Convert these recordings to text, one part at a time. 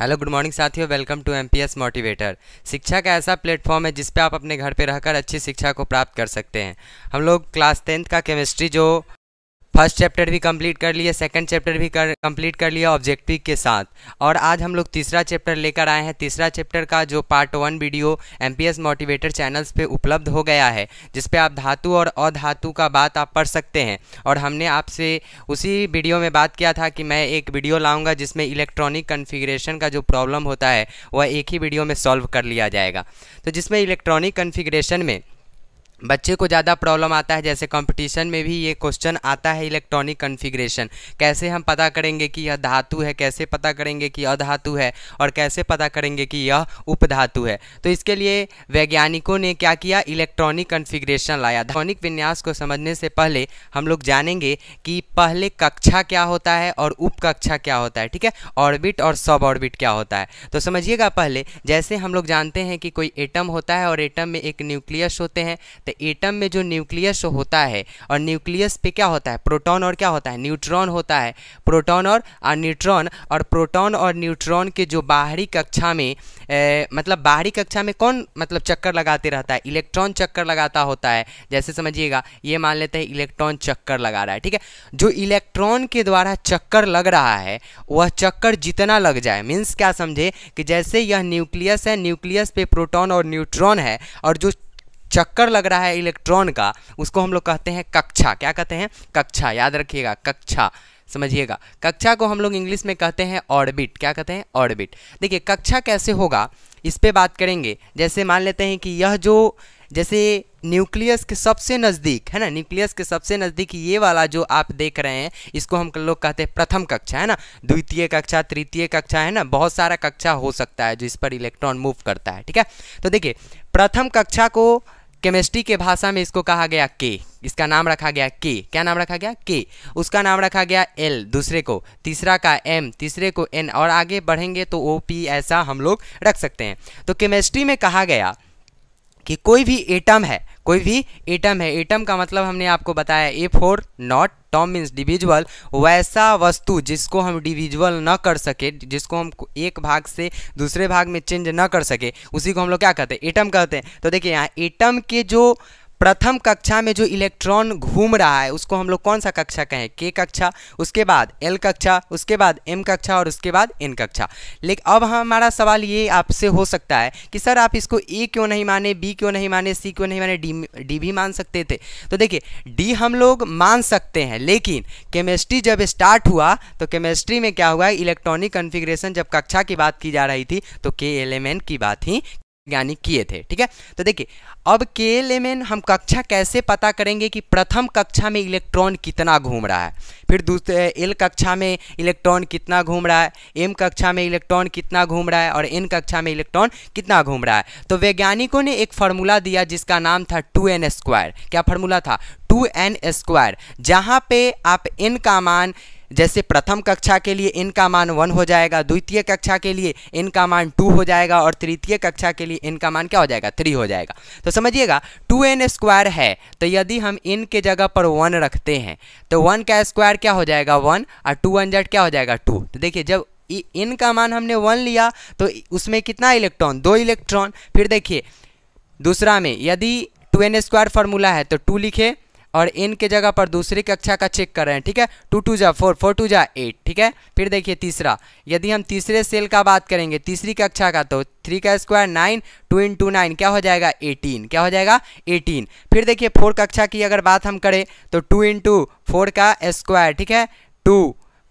hello good morning साथियों welcome to M motivator शिक्षा का ऐसा प्लेटफॉर्म है जिस पर आप अपने घर पे रहकर अच्छी शिक्षा को प्राप्त कर सकते हैं हम लोग क्लास टेंथ का केमिस्ट्री जो फर्स्ट चैप्टर भी कंप्लीट कर लिए सेकंड चैप्टर भी कर कंप्लीट कर लिया ऑब्जेक्टिव के साथ और आज हम लोग तीसरा चैप्टर लेकर आए हैं तीसरा चैप्टर का जो part one video MPS motivator channels पे उपलब्ध हो गया है जिसपे आप धातु और अधातु का बात आप पढ़ सकते हैं और हमने आपसे उसी वीडियो में बात किया था कि मैं एक वीडियो लाऊँगा जिसमें इलेक्ट्रॉनिक कन्फिग्रेशन का जो प्रॉब्लम होता है वह एक ही वीडियो में सॉल्व कर लिया जाएगा तो जिसमें इलेक्ट्रॉनिक कन्फिग्रेशन में बच्चे को ज़्यादा प्रॉब्लम आता है जैसे कंपटीशन में भी ये क्वेश्चन आता है इलेक्ट्रॉनिक कन्फिग्रेशन कैसे हम पता करेंगे कि यह धातु है कैसे पता करेंगे कि अधातु है और कैसे पता करेंगे कि यह उपधातु है तो इसके लिए वैज्ञानिकों ने क्या किया इलेक्ट्रॉनिक कन्फिग्रेशन लाया धातुनिक विन्यास को समझने से पहले हम लोग जानेंगे कि पहले कक्षा क्या होता है और उपकक्षा क्या होता है ठीक है ऑर्बिट और सब ऑर्बिट क्या होता है तो समझिएगा पहले जैसे हम लोग जानते हैं कि कोई एटम होता है और एटम में एक न्यूक्लियस होते हैं तो एटम में जो न्यूक्लियस होता है और न्यूक्लियस पे क्या होता है प्रोटॉन और क्या होता है न्यूट्रॉन होता है प्रोटॉन और न्यूट्रॉन और प्रोटॉन और न्यूट्रॉन के जो बाहरी कक्षा में ए, मतलब बाहरी कक्षा में कौन मतलब चक्कर लगाते रहता है इलेक्ट्रॉन चक्कर लगाता होता है जैसे समझिएगा ये मान लेते हैं इलेक्ट्रॉन चक्कर लगा रहा है ठीक है जो इलेक्ट्रॉन के द्वारा चक्कर लग रहा है वह चक्कर जितना लग जाए मीन्स क्या समझे कि जैसे यह न्यूक्लियस है न्यूक्लियस पे प्रोटॉन और न्यूट्रॉन है और जो चक्कर लग रहा है इलेक्ट्रॉन का उसको हम लोग कहते हैं कक्षा क्या कहते हैं कक्षा याद रखिएगा कक्षा समझिएगा कक्षा को हम लोग इंग्लिश में कहते हैं ऑर्बिट क्या कहते हैं ऑर्बिट देखिए कक्षा कैसे होगा इस पर बात करेंगे जैसे मान लेते हैं कि यह जो जैसे न्यूक्लियस के सबसे नज़दीक है ना न्यूक्लियस के सबसे नज़दीक ये वाला जो आप देख रहे हैं इसको हम लोग कहते हैं प्रथम कक्षा है ना द्वितीय कक्षा तृतीय कक्षा है ना बहुत सारा कक्षा हो सकता है जो इस पर इलेक्ट्रॉन मूव करता है ठीक है तो देखिए प्रथम कक्षा को केमिस्ट्री के भाषा में इसको कहा गया के इसका नाम रखा गया के क्या नाम रखा गया के उसका नाम रखा गया एल दूसरे को तीसरा का एम तीसरे को एन और आगे बढ़ेंगे तो ओ पी ऐसा हम लोग रख सकते हैं तो केमिस्ट्री में कहा गया कि कोई भी एटम है कोई भी एटम है एटम का मतलब हमने आपको बताया a for not tom means divisible वैसा वस्तु जिसको हम डिविजुअल न कर सके जिसको हम एक भाग से दूसरे भाग में चेंज न कर सके उसी को हम लोग क्या कहते हैं एटम कहते हैं तो देखिए यहाँ एटम के जो प्रथम कक्षा में जो इलेक्ट्रॉन घूम रहा है उसको हम लोग कौन सा कक्षा कहें के कक्षा उसके बाद एल कक्षा उसके बाद एम कक्षा और उसके बाद एन कक्षा लेकिन अब हमारा सवाल ये आपसे हो सकता है कि सर आप इसको ए क्यों नहीं माने बी क्यों नहीं माने सी क्यों नहीं माने डी डी भी मान सकते थे तो देखिए डी हम लोग मान सकते हैं लेकिन केमिस्ट्री जब स्टार्ट हुआ तो केमिस्ट्री में क्या हुआ इलेक्ट्रॉनिक कन्फिग्रेशन जब कक्षा की बात की जा रही थी तो के एलिमेंट की बात ही ज्ञानी किए थे ठीक है तो देखिए अब के एल हम कक्षा कैसे पता करेंगे कि प्रथम कक्षा में इलेक्ट्रॉन कितना घूम रहा है फिर दूसरे एल कक्षा में इलेक्ट्रॉन कितना घूम रहा है एम कक्षा में इलेक्ट्रॉन कितना घूम रहा है और एन कक्षा में इलेक्ट्रॉन कितना घूम रहा है तो वैज्ञानिकों ने एक फार्मूला दिया जिसका नाम था टू एन स्क्वायर क्या फार्मूला था टू एन स्क्वायर जहाँ पे आप एन का मान जैसे प्रथम कक्षा के लिए इनका मान वन हो जाएगा द्वितीय कक्षा के लिए इनका मान टू हो जाएगा और तृतीय कक्षा के लिए इनका मान क्या हो जाएगा थ्री हो जाएगा तो समझिएगा टू एन स्क्वायर है तो यदि हम इन के जगह पर वन रखते हैं तो वन का स्क्वायर क्या हो जाएगा वन और टू वन जेड क्या हो जाएगा टू तो देखिए जब इन का मान हमने वन लिया तो उसमें कितना इलेक्ट्रॉन दो इलेक्ट्रॉन फिर देखिए दूसरा में यदि टू एन स्क्वायर फार्मूला है तो टू लिखे और इन के जगह पर दूसरी कक्षा का चेक कर रहे हैं ठीक है टू टू जा फोर फोर टू जा एट ठीक है फिर देखिए तीसरा यदि हम तीसरे सेल का बात करेंगे तीसरी कक्षा का तो थ्री का square nine two in two nine क्या हो जाएगा एटीन क्या हो जाएगा एटीन फिर देखिए फोर कक्षा की अगर बात हम करें तो टू इन टू फोर का स्क्वायर ठीक है टू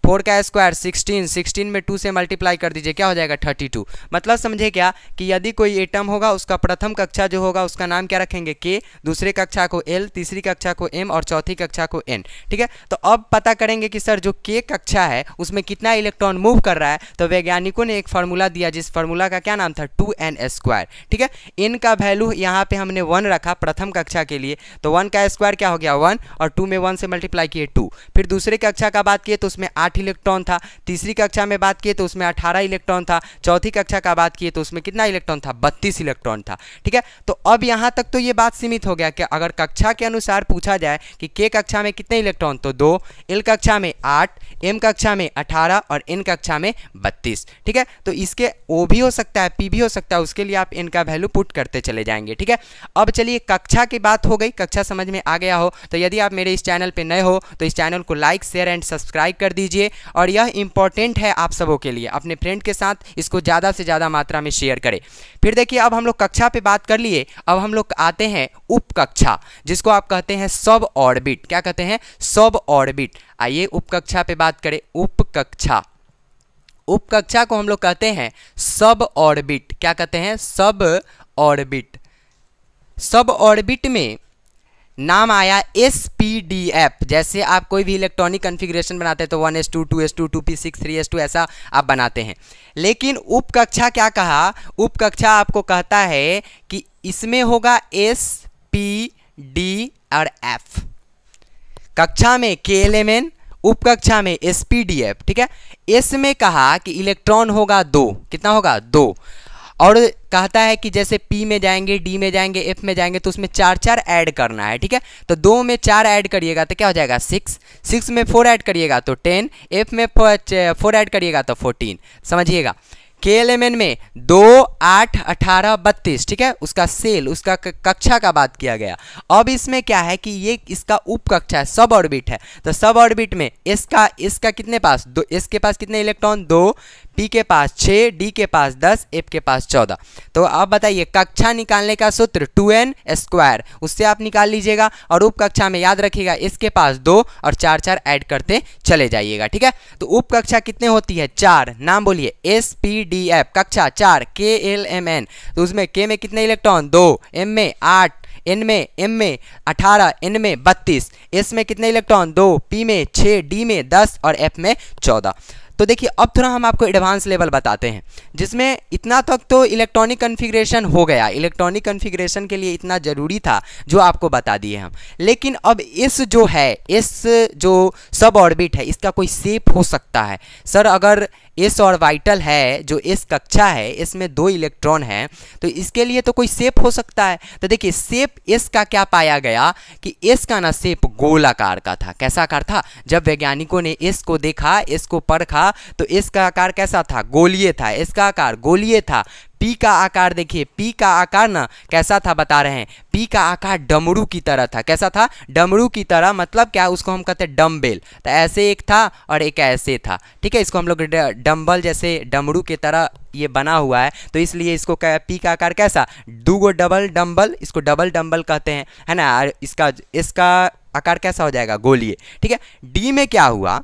फोर का स्क्वायर सिक्सटीन सिक्सटीन में टू से मल्टीप्लाई कर दीजिए क्या हो जाएगा थर्टी टू मतलब समझे क्या कि यदि कोई एटम होगा उसका प्रथम कक्षा जो होगा उसका नाम क्या रखेंगे के दूसरे कक्षा को एल तीसरी कक्षा को एम और चौथी कक्षा को एन ठीक है तो अब पता करेंगे कि सर जो के कक्षा है उसमें कितना इलेक्ट्रॉन मूव कर रहा है तो वैज्ञानिकों ने एक फार्मूला दिया जिस फार्मूला का क्या नाम था टू एन स्क्वायर ठीक है एन का वैल्यू यहाँ पर हमने वन रखा प्रथम कक्षा के लिए तो वन का स्क्वायर क्या हो गया वन और टू में वन से मल्टीप्लाई किए टू फिर दूसरे कक्षा का बात किए तो उसमें आठ आठ इलेक्ट्रॉन था तीसरी कक्षा में बात किए तो उसमें अठारह इलेक्ट्रॉन था चौथी कक्षा का बात किए तो उसमें कितना इलेक्ट्रॉन था बत्तीस इलेक्ट्रॉन था ठीक है तो अब यहाँ तक तो ये बात सीमित हो गया कि अगर कक्षा के अनुसार पूछा जाए कि के कक्षा में कितने इलेक्ट्रॉन तो दो एल कक्षा में आठ एम कक्षा में अठारह और एन कक्षा में बत्तीस ठीक है तो इसके ओ भी हो सकता है पी भी हो सकता है उसके लिए आप एन का वैल्यू पुट करते चले जाएंगे ठीक है अब चलिए कक्षा की बात हो गई कक्षा समझ में आ गया हो तो यदि आप मेरे इस चैनल पर नए हो तो इस चैनल को लाइक शेयर एंड सब्सक्राइब कर दीजिए और यह इंपॉर्टेंट है आप सबों के लिए अपने फ्रेंड के साथ इसको ज़्यादा से ज़्यादा मात्रा में शेयर करें फिर देखिए अब हम लोग कक्षा पे बात कर लिए अब हम लोग आते हैं उपकक्षा जिसको आप कहते हैं सब ऑर्बिट क्या कहते हैं सब ऑर्बिट आइए उपकक्षा पे बात करें उपकक्षा उपकक्षा को हम लोग कहते हैं सब ऑर्बिट क्या कहते हैं सब ऑर्बिट सब ऑर्बिट में नाम आया एस पी डी एफ जैसे आप कोई भी इलेक्ट्रॉनिक कन्फिग्रेशन बनाते हैं तो one S two two S two two P six three S two ऐसा आप बनाते हैं लेकिन उपकक्षा क्या कहा उपकक्षा आपको कहता है कि इसमें होगा एस पी डी और एफ कक्षा में के एल एम एन उपकक्षा में एस पी डी एफ ठीक है एस में कहा कि इलेक्ट्रॉन होगा दो कितना होगा दो और कहता है कि जैसे पी में जाएंगे डी में जाएंगे एफ में जाएंगे तो उसमें चार चार ऐड करना है ठीक है तो दो में चार ऐड करिएगा तो क्या हो जाएगा सिक्स सिक्स में फोर ऐड करिएगा तो टेन एफ में फोर ऐड करिएगा तो फोर्टीन समझिएगा के एल एम एन में दो आठ अठारह बत्तीस ठीक है उसका सेल उसका कक्षा का बात किया गया अब इसमें क्या है कि ये इसका उपकक्षा है सब ऑर्बिट है तो सब ऑर्बिट में इसका इसका कितने पास दो इसके पास कितने इलेक्ट्रॉन दो पी के पास छः डी के पास दस एफ के पास चौदह तो अब बताइए कक्षा निकालने का सूत्र टू एन स्क्वायर उससे आप निकाल लीजिएगा और उप कक्षा में याद रखिएगा इसके पास दो और चार चार ऐड करते चले जाइएगा ठीक है तो उप कक्षा कितने होती है चार नाम बोलिए एस पी डी एफ कक्षा चार के एल एम एन तो उसमें के में कितने इलेक्ट्रॉन दो एम में आठ एन में एम में अठारह एन में बत्तीस एस में कितने इलेक्ट्रॉन दो पी में छः डी में दस और एफ में चौदह तो देखिए अब थोड़ा हम आपको एडवांस लेवल बताते हैं जिसमें इतना तक तो इलेक्ट्रॉनिक कन्फिग्रेशन हो गया इलेक्ट्रॉनिक कन्फिग्रेशन के लिए इतना ज़रूरी था जो आपको बता दिए हम लेकिन अब इस जो है इस जो सब ऑर्बिट है इसका कोई सेप हो सकता है सर अगर एस और वाइटल है जो एस कक्षा है इसमें दो इलेक्ट्रॉन है तो इसके लिए तो कोई सेप हो सकता है तो देखिए सेप एस का क्या पाया गया कि एस का ना सेप गोलाकार का था कैसा आकार था जब वैज्ञानिकों ने एस को देखा एस को परखा था तो इसका आकार कैसा था गोलिए था इसका आकार गोलिए था पी का आकार देखिए पी का आकार ना कैसा था बता रहे हैं पी का आकार डमरू की तरह था कैसा था डमरू की तरह मतलब क्या उसको हम कहते हैं डम्बेल तो ऐसे एक था और एक ऐसे था ठीक है इसको हम लोग डम्बल जैसे डमरू की तरह ये बना हुआ है तो इसलिए इसको क्या पी का आकार कैसा दू गो डबल डम्बल इसको डबल डम्बल कहते हैं है ना इसका इसका आकार कैसा हो जाएगा गोलिए ठीक है डी में क्या हुआ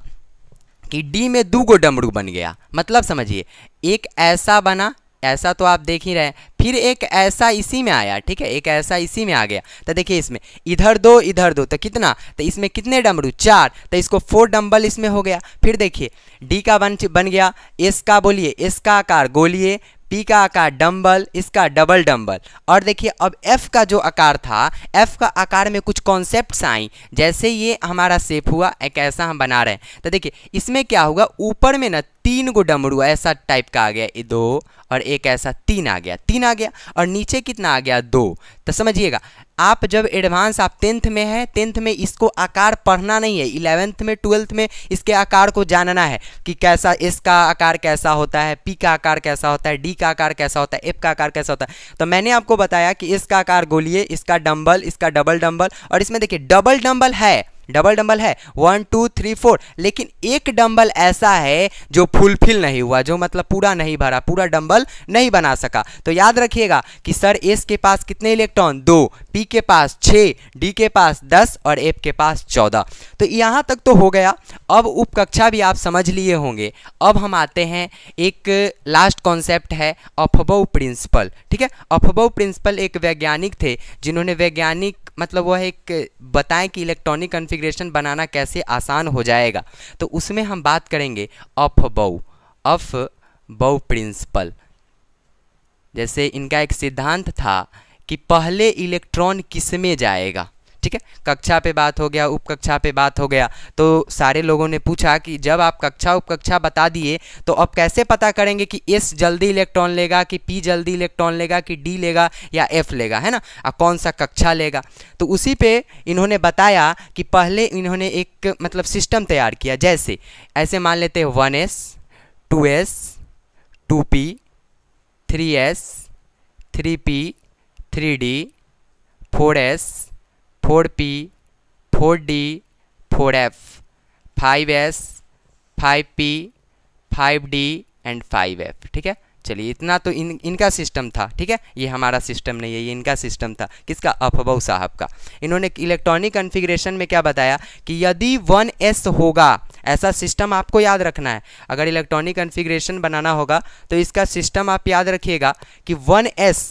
कि डी में दो गो डमरू बन गया मतलब समझिए एक ऐसा बना ऐसा तो आप देख ही रहे हैं फिर एक ऐसा इसी में आया ठीक है एक ऐसा इसी में आ गया तो देखिए इसमें इधर दो इधर दो तो कितना तो इसमें कितने डमरू चार तो इसको फोर डम्बल इसमें हो गया फिर देखिए डी का बन बन गया एस का बोलिए एस का आकार गोलिए पी का आकार डम्बल इसका डबल डम्बल और देखिए अब एफ का जो आकार था एफ का आकार में कुछ कॉन्सेप्ट आई जैसे ये हमारा सेप हुआ एक ऐसा हम बना रहे हैं तो देखिए इसमें क्या होगा ऊपर में ना तीन को डमरू ऐसा टाइप का आ गया ये दो और एक ऐसा तीन आ गया तीन आ गया और नीचे कितना आ गया दो तो समझिएगा आप जब एडवांस आप टेंथ में हैं टेंथ में इसको आकार पढ़ना नहीं है इलेवेंथ में ट्वेल्थ में इसके आकार को जानना है कि कैसा इसका आकार कैसा होता है पी का आकार कैसा होता है डी का आकार कैसा होता है एफ का आकार कैसा होता है तो मैंने आपको बताया कि इसका आकार गोलिए इसका डम्बल इसका डबल डम्बल और इसमें देखिए डबल डम्बल है डबल डंबल है वन टू थ्री फोर लेकिन एक डंबल ऐसा है जो फुलफिल नहीं हुआ जो मतलब पूरा नहीं भरा पूरा डंबल नहीं बना सका तो याद रखिएगा कि सर एस के पास कितने इलेक्ट्रॉन दो पी के पास छः डी के पास दस और एफ के पास चौदह तो यहाँ तक तो हो गया अब उपकक्षा भी आप समझ लिए होंगे अब हम आते हैं एक लास्ट कॉन्सेप्ट है अफबो प्रिंसिपल ठीक है अफबो प्रिंसिपल एक वैज्ञानिक थे जिन्होंने वैज्ञानिक मतलब वह एक बताएं कि इलेक्ट्रॉनिक कन्फिग्रेशन बनाना कैसे आसान हो जाएगा तो उसमें हम बात करेंगे अफ बऊ अफ बऊ प्रिंसिपल जैसे इनका एक सिद्धांत था कि पहले इलेक्ट्रॉन किस में जाएगा ठीक है कक्षा पे बात हो गया उपकक्षा पे बात हो गया तो सारे लोगों ने पूछा कि जब आप कक्षा उपकक्षा बता दिए तो अब कैसे पता करेंगे कि एस जल्दी इलेक्ट्रॉन लेगा कि पी जल्दी इलेक्ट्रॉन लेगा कि डी लेगा या एफ लेगा है ना और कौन सा कक्षा लेगा तो उसी पे इन्होंने बताया कि पहले इन्होंने एक मतलब सिस्टम तैयार किया जैसे ऐसे मान लेते हैं one S two S two P three S three P three D four S four P four D four F five S five P five D and five F ठीक है चलिए इतना तो इन इनका सिस्टम था ठीक है ये हमारा सिस्टम नहीं है ये इनका सिस्टम था किसका अफबाऊ साहब का इन्होंने इलेक्ट्रॉनिक कन्फिग्रेशन में क्या बताया कि यदि वन एस होगा ऐसा सिस्टम आपको याद रखना है अगर इलेक्ट्रॉनिक कन्फिग्रेशन बनाना होगा तो इसका सिस्टम आप याद रखिएगा कि वन एस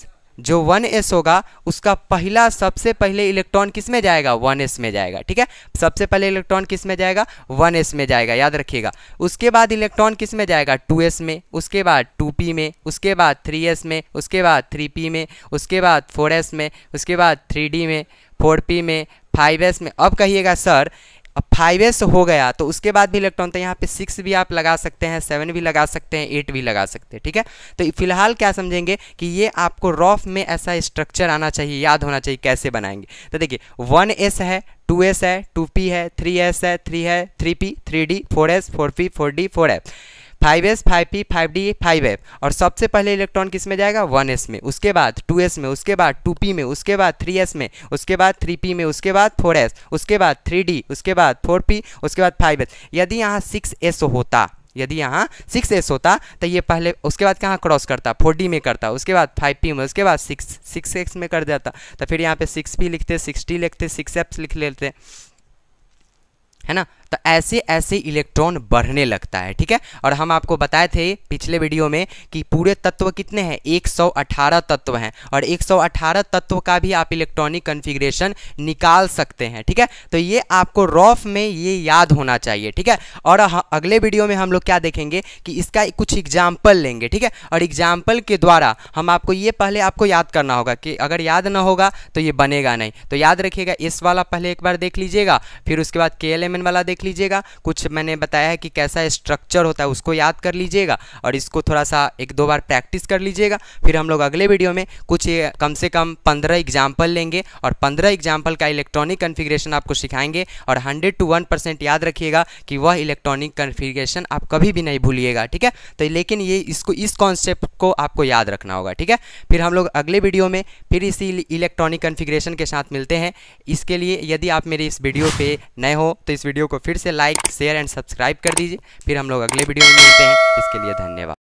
जो वन एस होगा उसका पहला सबसे पहले इलेक्ट्रॉन किस में जाएगा वन एस में जाएगा ठीक है सबसे पहले इलेक्ट्रॉन किस में जाएगा वन एस में जाएगा याद रखिएगा उसके बाद इलेक्ट्रॉन किस में जाएगा टू एस में उसके बाद टू पी में उसके बाद थ्री एस में उसके बाद थ्री पी में उसके बाद फोर एस में उसके बाद थ्री डी में फोर पी में फाइव एस में अब कहिएगा सर अब फाइव एस हो गया तो उसके बाद भी इलेक्ट्रॉन तो यहाँ पे सिक्स भी आप लगा सकते हैं सेवन भी लगा सकते हैं एट भी लगा सकते हैं ठीक है तो फिलहाल क्या समझेंगे कि ये आपको रॉफ में ऐसा स्ट्रक्चर आना चाहिए याद होना चाहिए कैसे बनाएंगे तो देखिए वन एस है टू एस है टू पी है थ्री एस है थ्री है three P three D four S four P four D four five S five P five D five F और सबसे पहले इलेक्ट्रॉन किस में जाएगा वन एस में उसके बाद टू एस में उसके बाद टू पी में उसके बाद थ्री एस में उसके बाद थ्री पी में उसके बाद फोर एस उसके बाद थ्री डी उसके बाद फोर पी उसके बाद फाइव एस यदि यहाँ सिक्स एस होता यदि यहाँ सिक्स एस होता तो ये पहले उसके बाद कहाँ क्रॉस करता फोर डी में करता उसके बाद फाइव पी में उसके बाद सिक्स सिक्स एक्स में कर जाता तो फिर यहाँ पे सिक्स पी लिखते सिक्स डी लिखते सिक्स एप्स लिख लेते है ना तो ऐसे ऐसे इलेक्ट्रॉन बढ़ने लगता है ठीक है और हम आपको बताए थे पिछले वीडियो में कि पूरे तत्व कितने हैं 118 तत्व हैं और 118 तत्व का भी आप इलेक्ट्रॉनिक कन्फिग्रेशन निकाल सकते हैं ठीक है तो ये आपको रॉफ में ये याद होना चाहिए ठीक है और अगले वीडियो में हम लोग क्या देखेंगे कि इसका कुछ एग्जाम्पल लेंगे ठीक है और एग्जाम्पल के द्वारा हम आपको ये पहले आपको याद करना होगा कि अगर याद ना होगा तो ये बनेगा नहीं तो याद रखिएगा इस वाला पहले एक बार देख लीजिएगा फिर उसके बाद के वाला देख देख लीजिएगा कुछ मैंने बताया है कि कैसा स्ट्रक्चर होता है उसको याद कर लीजिएगा और इसको थोड़ा सा एक दो बार प्रैक्टिस कर लीजिएगा फिर हम लोग अगले वीडियो में कुछ कम से कम पंद्रह एग्जाम्पल लेंगे और पंद्रह एग्जाम्पल का इलेक्ट्रॉनिक कन्फिग्रेशन आपको सिखाएंगे और हंड्रेड टू वन परसेंट याद रखिएगा कि वह इलेक्ट्रॉनिक कन्फिग्रेशन आप कभी भी नहीं भूलिएगा ठीक है तो लेकिन ये इसको इस कॉन्सेप्ट को आपको याद रखना होगा ठीक है फिर हम लोग अगले वीडियो में फिर इसी इलेक्ट्रॉनिक कन्फिग्रेशन के साथ मिलते हैं इसके लिए यदि आप मेरे इस वीडियो पे नए हो तो इस वीडियो को फिर फिर से लाइक शेयर एंड सब्सक्राइब कर दीजिए फिर हम लोग अगले वीडियो में मिलते हैं इसके लिए धन्यवाद